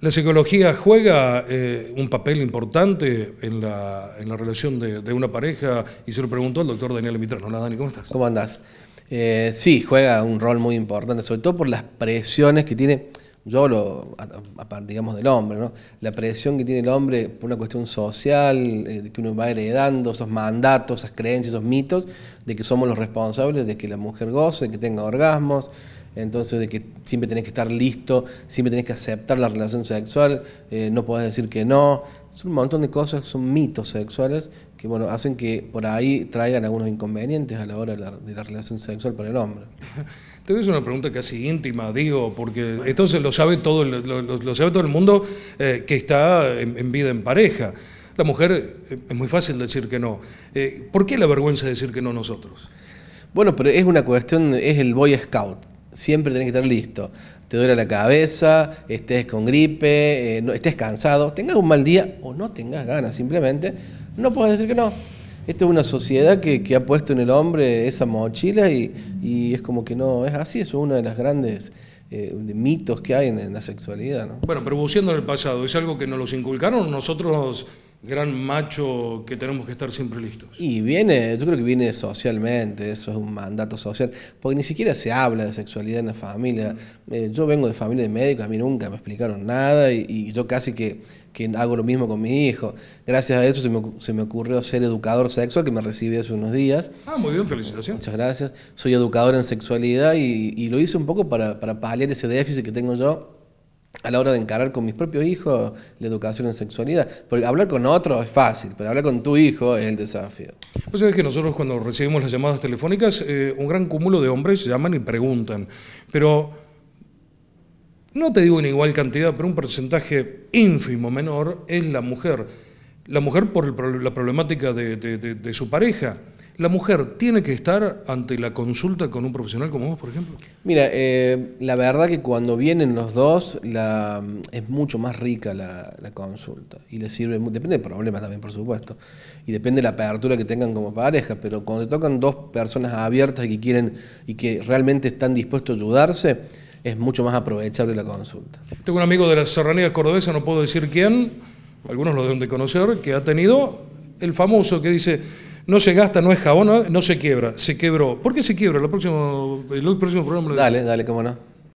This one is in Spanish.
La psicología juega eh, un papel importante en la, relación de, una pareja y se lo preguntó al doctor Daniel Mitrano. Hola Dani, ¿cómo estás? ¿Cómo andás? Eh, sí, juega un rol muy importante, sobre todo por las presiones que tiene, yo lo, digamos del hombre, ¿no? La presión que tiene el hombre por una cuestión social, eh, que uno va heredando esos mandatos, esas creencias, esos mitos de que somos los responsables de que la mujer goce, que tenga orgasmos, entonces de que siempre tenés que estar listo, siempre tenés que aceptar la relación sexual, eh, no podés decir que no, son un montón de cosas, son mitos sexuales que bueno, hacen que por ahí traigan algunos inconvenientes a la hora de la, relación sexual para el hombre. Te voy a hacer una pregunta casi íntima, digo, porque entonces lo sabe todo, el, lo, sabe todo el mundo eh, que está en, vida en pareja. La mujer eh, es muy fácil decir que no. ¿Por qué la vergüenza de decir que no nosotros? Bueno, pero es una cuestión, es el boy scout siempre tenés que estar listo. Te duele la cabeza, estés con gripe, eh, no, estés cansado, tengas un mal día o no tengas ganas, simplemente, no puedes decir que no. esto es una sociedad que, ha puesto en el hombre esa mochila y, es como que no es así, es uno de los grandes eh, mitos que hay en, la sexualidad. Bueno, pero buceando en el pasado, ¿es algo que nos los inculcaron nosotros? gran macho que tenemos que estar siempre listos. Y viene, yo creo que viene socialmente, eso es un mandato social, porque ni siquiera se habla de sexualidad en la familia. Mm. Eh, yo vengo de familia de médicos, a mí nunca me explicaron nada y, yo casi que, hago lo mismo con mi hijo. Gracias a eso se me, ocurrió ser educador sexual, que me recibí hace unos días. Ah, muy bien, felicitación. Muchas gracias. Soy educador en sexualidad y, lo hice un poco para, para paliar ese déficit que tengo yo a la hora de encarar con mis propios hijos la educación en sexualidad. Porque hablar con otro es fácil, pero hablar con tu hijo es el desafío. Pues es que nosotros cuando recibimos las llamadas telefónicas, eh, un gran cúmulo de hombres llaman y preguntan, pero no te digo en igual cantidad, pero un porcentaje ínfimo menor es la mujer. La mujer por la problemática de su pareja. ¿La mujer tiene que estar ante la consulta con un profesional como vos, por ejemplo? Mira, eh, la verdad que cuando vienen los dos es mucho más rica la, consulta y le sirve, depende del problema también, por supuesto, y depende de la apertura que tengan como pareja, pero cuando te tocan dos personas abiertas que quieren y que realmente están dispuestos a ayudarse, es mucho más aprovechable la consulta. Tengo un amigo de la serranía cordobesa, no puedo decir quién, algunos lo deben de conocer, que ha tenido el famoso que dice no se gasta, no es jabón, no, se quiebra. Se quebró. ¿Por qué se quiebra? El próximo, el próximo programa Dale, dale, cómo no.